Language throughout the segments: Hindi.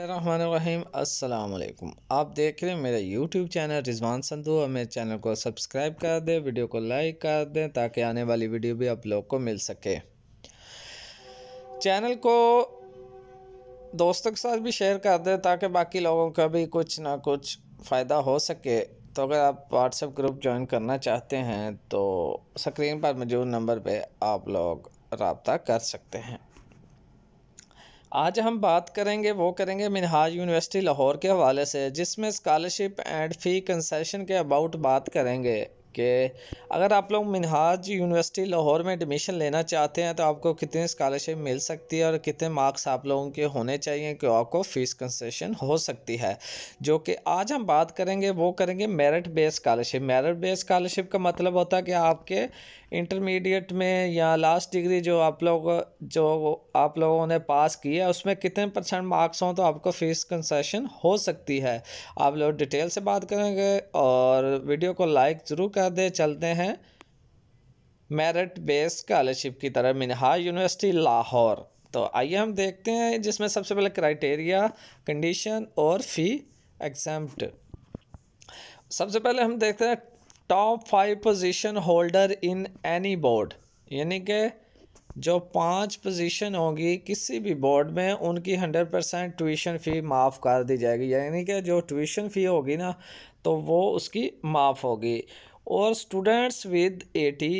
रहीम अस्सलाम आप देख रहे हैं मेरा यूट्यूब चैनल रिजवान संधू और मेरे चैनल को सब्सक्राइब कर दें वीडियो को लाइक कर दें ताकि आने वाली वीडियो भी आप लोग को मिल सके चैनल को दोस्तों के साथ भी शेयर कर दें ताकि बाकी लोगों का भी कुछ ना कुछ फ़ायदा हो सके तो अगर आप व्हाट्सएप ग्रुप ज्वाइन करना चाहते हैं तो स्क्रीन पर मौजूद नंबर पर आप लोग रबता कर सकते हैं आज हम बात करेंगे वो करेंगे मिनहाज यूनिवर्सिटी लाहौर के हवाले से जिसमें स्कॉलरशिप एंड फ़ी कंसेशन के अबाउट बात करेंगे ओके अगर आप लोग मिनहाज यूनिवर्सिटी लाहौर में एडमिशन लेना चाहते हैं तो आपको कितनी स्कॉलरशिप मिल सकती है और कितने मार्क्स आप लोगों के होने चाहिए कि आपको फ़ीस कंसेशन हो सकती है जो कि आज हम बात करेंगे वो करेंगे merit based scholarship merit based scholarship का मतलब होता है कि आपके इंटरमीडिएट में या लास्ट डिग्री जो आप लोग जो आप लोगों ने पास की है उसमें कितने परसेंट मार्क्स हों तो आपको फ़ीस कंसेशन हो सकती है आप लोग डिटेल से बात करेंगे और वीडियो को लाइक ज़रूर कर सीधे चलते हैं मेरिट बेस स्कॉलरशिप की तरह मिनहा यूनिवर्सिटी लाहौर तो आइए हम देखते हैं जिसमें सबसे पहले क्राइटेरिया कंडीशन और फ़ी एग्जाम्प्ट सबसे पहले हम देखते हैं top five position holder in any board यानी कि जो पांच पोजीशन होगी किसी भी बोर्ड में उनकी हंड्रेड परसेंट ट्यूशन फ़ी माफ़ कर दी जाएगी यानी कि जो ट्यूशन फ़ी होगी ना तो वो उसकी माफ़ होगी और students with eighty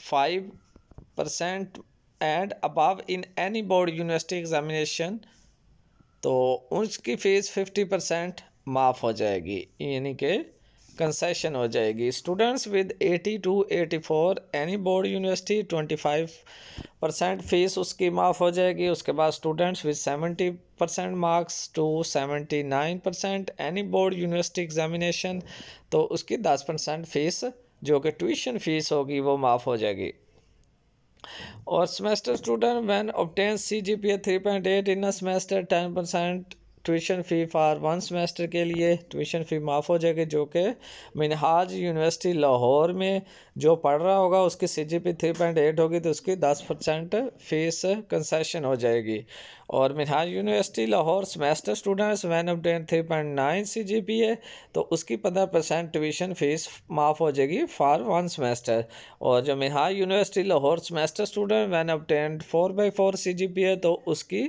five percent and above in any board university examination तो उसकी फ़ीस फिफ्टी परसेंट माफ़ हो जाएगी यानी कि कंसेशन हो जाएगी students with eighty to 84 any board university 25 percent fees उसकी माफ़ हो जाएगी उसके बाद students with 70 percent marks to 79 percent any board university examination तो उसकी 10 परसेंट फीस जो कि ट्यूशन फीस होगी वो माफ़ हो जाएगी और semester student when obtain C G P A three point eight in a semester ten percent tuition fee for one semester के लिए ट्यूशन फ़ी माफ़ हो जाएगी जो कि मिनहाज यूनिवर्सिटी लाहौर में जो पढ़ रहा होगा उसकी C G P three point eight होगी तो उसकी दस परसेंट फ़ीस कंसेशन हो जाएगी और Minhaj university Lahore semester students when ten three point nine C G P है तो उसकी पंद्रह परसेंट ट्यूशन फ़ीस माफ़ हो जाएगी फ़ार वन सेमेस्टर और जो Minhaj university Lahore semester student when ten four by four C G P है तो उसकी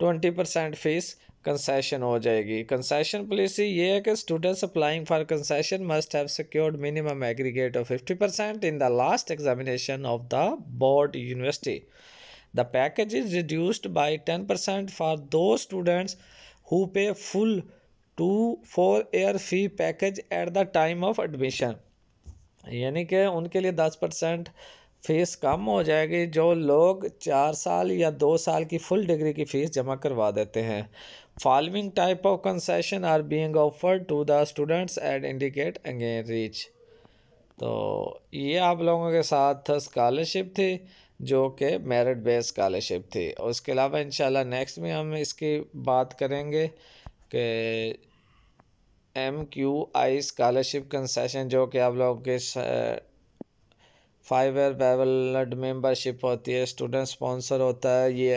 ट्वेंटी परसेंट फ़ीस कंसेशन हो जाएगी कंसेशन पॉलिसी ये है कि students applying for concession must have secured minimum aggregate of fifty percent in the last examination of the board university the package is reduced by ten percent for those students who pay full to four year fee package at the time of admission यानी कि उनके लिए दस परसेंट फ़ीस कम हो जाएगी जो लोग चार साल या दो साल की फुल डिग्री की फ़ीस जमा करवा देते हैं following type of concession are being offered to the students and indicate again reach तो ये आप लोगों के साथ स्कॉलरशिप थी जो कि मेरिट बेस्ड स्कॉलरशिप थी और अलावा इंशाल्लाह नेक्स्ट में हम इसकी बात करेंगे कि M Q I scholarship concession जो कि आप लोगों के फाइव एयर पैवलड मेम्बरशिप होती है स्टूडेंट स्पॉन्सर होता है ये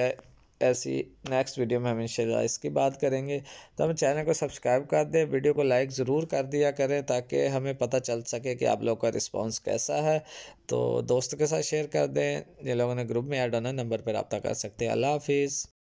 ऐसी नेक्स्ट वीडियो में हम इंशाल्लाह इसकी बात करेंगे तो हम चैनल को सब्सक्राइब कर दें वीडियो को लाइक ज़रूर कर दिया करें ताकि हमें पता चल सके कि आप लोग का रिस्पांस कैसा है तो दोस्तों के साथ शेयर कर दें जिन लोगों ने ग्रुप में ऐड होना नंबर पर रबता कर सकते हैं अल्लाह हाफिज़